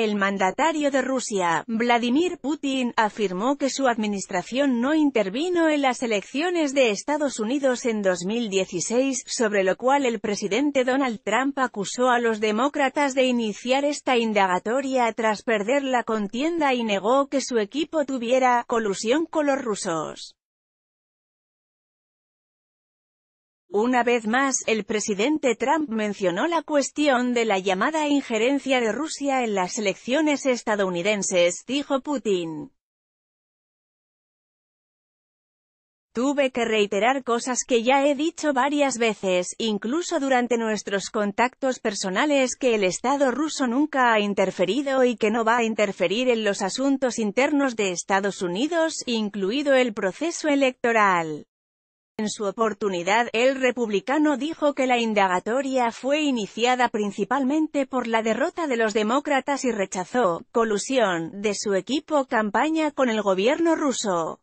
El mandatario de Rusia, Vladimir Putin, afirmó que su administración no intervino en las elecciones de Estados Unidos en 2016, sobre lo cual el presidente Donald Trump acusó a los demócratas de iniciar esta indagatoria tras perder la contienda y negó que su equipo tuviera «colusión con los rusos». Una vez más, el presidente Trump mencionó la cuestión de la llamada injerencia de Rusia en las elecciones estadounidenses, dijo Putin. Tuve que reiterar cosas que ya he dicho varias veces, incluso durante nuestros contactos personales que el Estado ruso nunca ha interferido y que no va a interferir en los asuntos internos de Estados Unidos, incluido el proceso electoral. En su oportunidad, el republicano dijo que la indagatoria fue iniciada principalmente por la derrota de los demócratas y rechazó, colusión, de su equipo campaña con el gobierno ruso.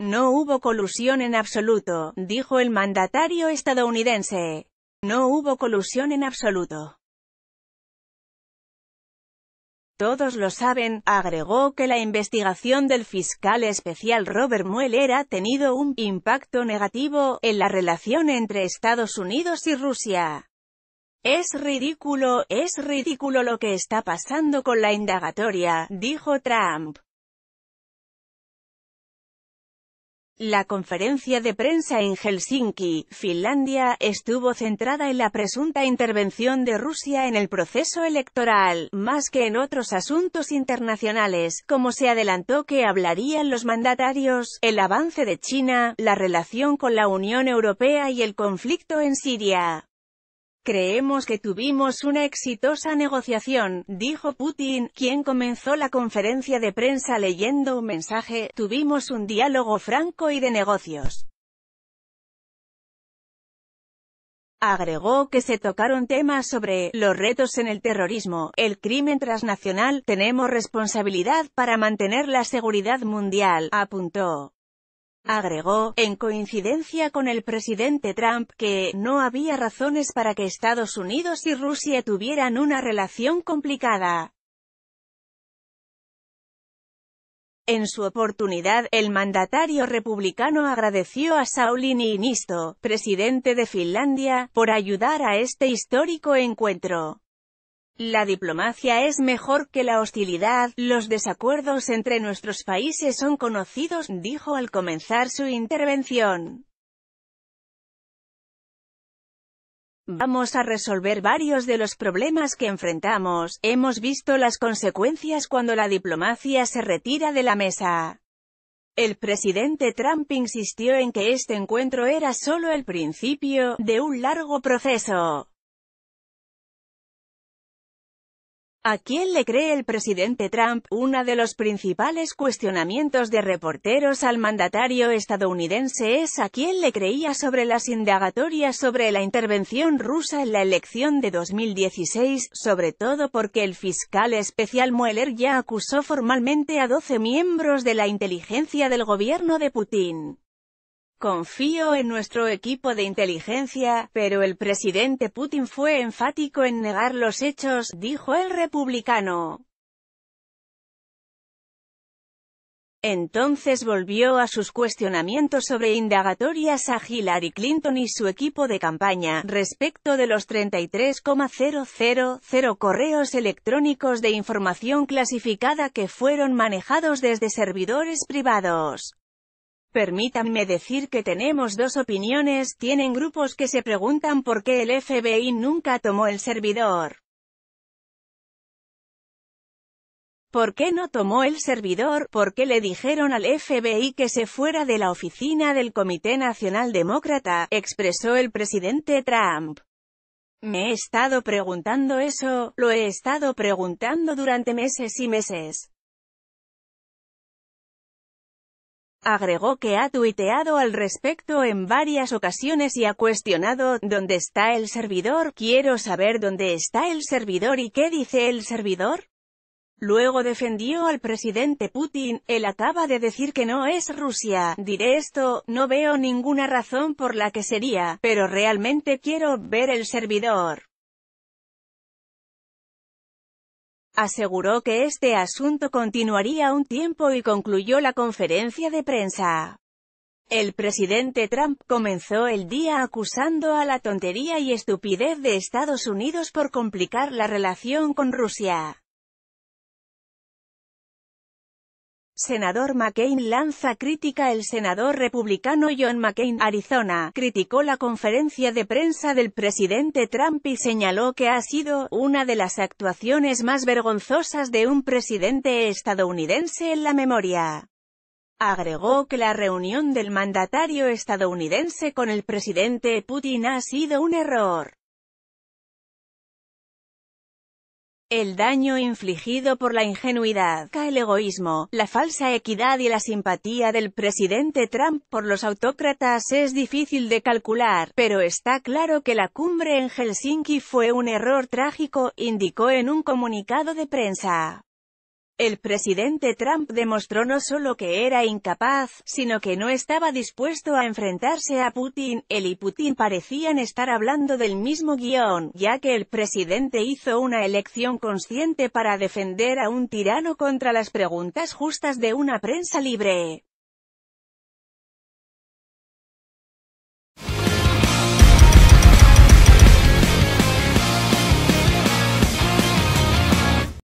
No hubo colusión en absoluto, dijo el mandatario estadounidense. No hubo colusión en absoluto. Todos lo saben, agregó que la investigación del fiscal especial Robert Mueller ha tenido un impacto negativo en la relación entre Estados Unidos y Rusia. Es ridículo, es ridículo lo que está pasando con la indagatoria, dijo Trump. La conferencia de prensa en Helsinki, Finlandia, estuvo centrada en la presunta intervención de Rusia en el proceso electoral, más que en otros asuntos internacionales, como se adelantó que hablarían los mandatarios, el avance de China, la relación con la Unión Europea y el conflicto en Siria. Creemos que tuvimos una exitosa negociación, dijo Putin, quien comenzó la conferencia de prensa leyendo un mensaje, tuvimos un diálogo franco y de negocios. Agregó que se tocaron temas sobre los retos en el terrorismo, el crimen transnacional, tenemos responsabilidad para mantener la seguridad mundial, apuntó. Agregó, en coincidencia con el presidente Trump, que «no había razones para que Estados Unidos y Rusia tuvieran una relación complicada». En su oportunidad, el mandatario republicano agradeció a Sauli Niinisto, presidente de Finlandia, por ayudar a este histórico encuentro. La diplomacia es mejor que la hostilidad, los desacuerdos entre nuestros países son conocidos, dijo al comenzar su intervención. Vamos a resolver varios de los problemas que enfrentamos, hemos visto las consecuencias cuando la diplomacia se retira de la mesa. El presidente Trump insistió en que este encuentro era solo el principio, de un largo proceso. ¿A quién le cree el presidente Trump? Uno de los principales cuestionamientos de reporteros al mandatario estadounidense es a quién le creía sobre las indagatorias sobre la intervención rusa en la elección de 2016, sobre todo porque el fiscal especial Mueller ya acusó formalmente a 12 miembros de la inteligencia del gobierno de Putin. Confío en nuestro equipo de inteligencia, pero el presidente Putin fue enfático en negar los hechos, dijo el republicano. Entonces volvió a sus cuestionamientos sobre indagatorias a Hillary Clinton y su equipo de campaña, respecto de los 33,000 correos electrónicos de información clasificada que fueron manejados desde servidores privados. Permítanme decir que tenemos dos opiniones, tienen grupos que se preguntan por qué el FBI nunca tomó el servidor. ¿Por qué no tomó el servidor? ¿Por qué le dijeron al FBI que se fuera de la oficina del Comité Nacional Demócrata? expresó el presidente Trump. Me he estado preguntando eso, lo he estado preguntando durante meses y meses. Agregó que ha tuiteado al respecto en varias ocasiones y ha cuestionado, ¿dónde está el servidor? Quiero saber dónde está el servidor y qué dice el servidor. Luego defendió al presidente Putin, él acaba de decir que no es Rusia, diré esto, no veo ninguna razón por la que sería, pero realmente quiero ver el servidor. aseguró que este asunto continuaría un tiempo y concluyó la conferencia de prensa. El presidente Trump comenzó el día acusando a la tontería y estupidez de Estados Unidos por complicar la relación con Rusia. Senador McCain lanza crítica El senador republicano John McCain, Arizona, criticó la conferencia de prensa del presidente Trump y señaló que ha sido una de las actuaciones más vergonzosas de un presidente estadounidense en la memoria. Agregó que la reunión del mandatario estadounidense con el presidente Putin ha sido un error. El daño infligido por la ingenuidad, el egoísmo, la falsa equidad y la simpatía del presidente Trump por los autócratas es difícil de calcular, pero está claro que la cumbre en Helsinki fue un error trágico, indicó en un comunicado de prensa. El presidente Trump demostró no solo que era incapaz, sino que no estaba dispuesto a enfrentarse a Putin. Él y Putin parecían estar hablando del mismo guión, ya que el presidente hizo una elección consciente para defender a un tirano contra las preguntas justas de una prensa libre.